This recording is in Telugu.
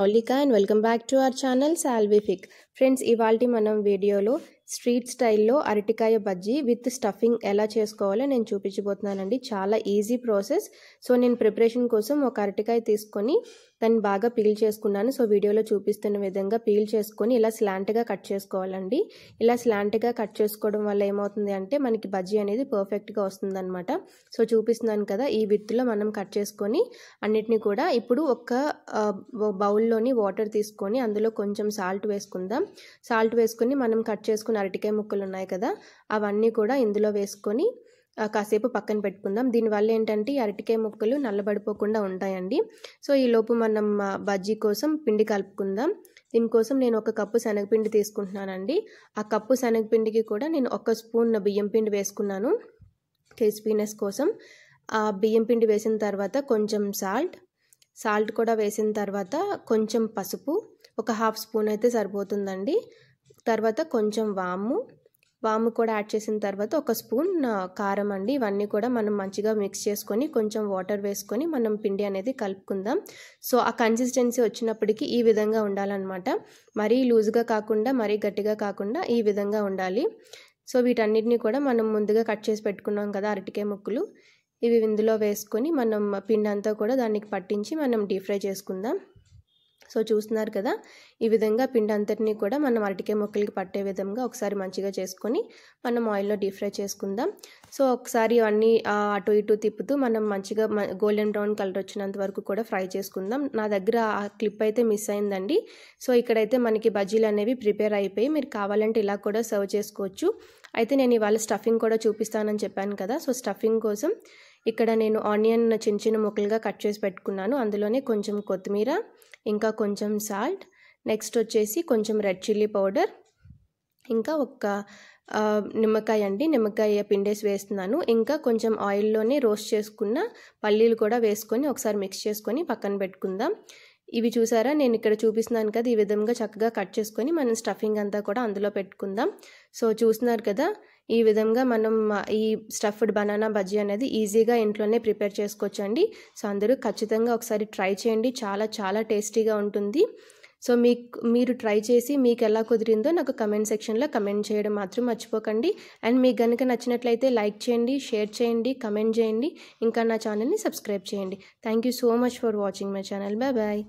మౌలిక and welcome back to our channel సాల్విఫిక్ ఫ్రెండ్స్ ఇవాళ మనం వీడియోలో స్ట్రీట్ స్టైల్లో అరటికాయ బజ్జీ విత్ స్టఫింగ్ ఎలా చేసుకోవాలో నేను చూపించబోతున్నానండి చాలా ఈజీ ప్రాసెస్ సో నేను ప్రిపరేషన్ కోసం ఒక అరటికాయ తీసుకొని దాన్ని బాగా పీల్ చేసుకున్నాను సో వీడియోలో చూపిస్తున్న విధంగా పీల్ చేసుకొని ఇలా స్లాంట్గా కట్ చేసుకోవాలండి ఇలా స్లాంట్గా కట్ చేసుకోవడం వల్ల ఏమవుతుంది అంటే మనకి బజ్జీ అనేది పర్ఫెక్ట్గా వస్తుందన్నమాట సో చూపిస్తున్నాను కదా ఈ విత్తులో మనం కట్ చేసుకొని అన్నిటినీ కూడా ఇప్పుడు ఒక బౌల్లోని వాటర్ తీసుకొని అందులో కొంచెం సాల్ట్ వేసుకుందాం సాల్ట్ వేసుకొని మనం కట్ చేసుకున్న అరటికాయ ముక్కలు ఉన్నాయి కదా అవన్నీ కూడా ఇందులో వేసుకొని కాసేపు పక్కన పెట్టుకుందాం దీనివల్ల ఏంటంటే అరటికాయ ముక్కలు నల్లబడిపోకుండా ఉంటాయండి సో ఈ లోపు మనం బజ్జీ కోసం పిండి కలుపుకుందాం దీనికోసం నేను ఒక కప్పు శనగపిండి తీసుకుంటున్నానండి ఆ కప్పు శనగపిండికి కూడా నేను ఒక స్పూన్ బియ్యం పిండి వేసుకున్నాను క్రిస్పీనెస్ కోసం ఆ బియ్యం పిండి వేసిన తర్వాత కొంచెం సాల్ట్ సాల్ట్ కూడా వేసిన తర్వాత కొంచెం పసుపు ఒక హాఫ్ స్పూన్ అయితే సరిపోతుందండి తర్వాత కొంచెం వాము వాము కూడా యాడ్ చేసిన తర్వాత ఒక స్పూన్ కారం అండి ఇవన్నీ కూడా మనం మంచిగా మిక్స్ చేసుకొని కొంచెం వాటర్ వేసుకొని మనం పిండి అనేది కలుపుకుందాం సో ఆ కన్సిస్టెన్సీ వచ్చినప్పటికీ ఈ విధంగా ఉండాలన్నమాట మరీ లూజ్గా కాకుండా మరీ గట్టిగా కాకుండా ఈ విధంగా ఉండాలి సో వీటన్నిటిని కూడా మనం ముందుగా కట్ చేసి పెట్టుకున్నాం కదా అరటికాయ ముక్కలు ఇవి ఇందులో వేసుకొని మనం పిండి అంతా కూడా దానికి పట్టించి మనం డీప్ ఫ్రై చేసుకుందాం సో చూస్తున్నారు కదా ఈ విధంగా పిండి అంతటినీ కూడా మనం అరటికాయ ముక్కలకి పట్టే విధంగా ఒకసారి మంచిగా చేసుకొని మనం ఆయిల్లో డీప్ ఫ్రై చేసుకుందాం సో ఒకసారి అన్నీ అటు ఇటు తిప్పుతూ మనం మంచిగా గోల్డెన్ బ్రౌన్ కలర్ వచ్చినంత వరకు కూడా ఫ్రై చేసుకుందాం నా దగ్గర ఆ క్లిప్ అయితే మిస్ అయిందండి సో ఇక్కడైతే మనకి బజ్జీలు అనేవి ప్రిపేర్ అయిపోయి మీరు కావాలంటే ఇలా కూడా సర్వ్ చేసుకోవచ్చు అయితే నేను ఇవాళ స్టఫింగ్ కూడా చూపిస్తానని చెప్పాను కదా సో స్టఫింగ్ కోసం ఇక్కడ నేను ఆనియన్ చిన్న చిన్న ముక్కలుగా కట్ చేసి పెట్టుకున్నాను అందులోనే కొంచెం కొత్తిమీర ఇంకా కొంచెం సాల్ట్ నెక్స్ట్ వచ్చేసి కొంచెం రెడ్ చిల్లీ పౌడర్ ఇంకా ఒక నిమ్మకాయ అండి నిమ్మకాయ పిండేసి వేస్తున్నాను ఇంకా కొంచెం ఆయిల్లోనే రోస్ట్ చేసుకున్న పల్లీలు కూడా వేసుకొని ఒకసారి మిక్స్ చేసుకొని పక్కన పెట్టుకుందాం ఇవి చూసారా నేను ఇక్కడ చూపిస్తున్నాను కదా ఈ విధంగా చక్కగా కట్ చేసుకొని మనం స్టఫింగ్ అంతా కూడా అందులో పెట్టుకుందాం సో చూస్తున్నారు కదా ఈ విధంగా మనం ఈ స్టఫ్డ్ బనానా బజ్జీ అనేది ఈజీగా ఇంట్లోనే ప్రిపేర్ చేసుకోవచ్చండి సో అందరూ ఖచ్చితంగా ఒకసారి ట్రై చేయండి చాలా చాలా టేస్టీగా ఉంటుంది సో మీకు మీరు ట్రై చేసి మీకు ఎలా కుదిరిందో నాకు కమెంట్ సెక్షన్లో కమెంట్ చేయడం మాత్రం మర్చిపోకండి అండ్ మీకు కనుక నచ్చినట్లయితే లైక్ చేయండి షేర్ చేయండి కమెంట్ చేయండి ఇంకా నా ఛానల్ని సబ్స్క్రైబ్ చేయండి thank you so much for watching my channel bye bye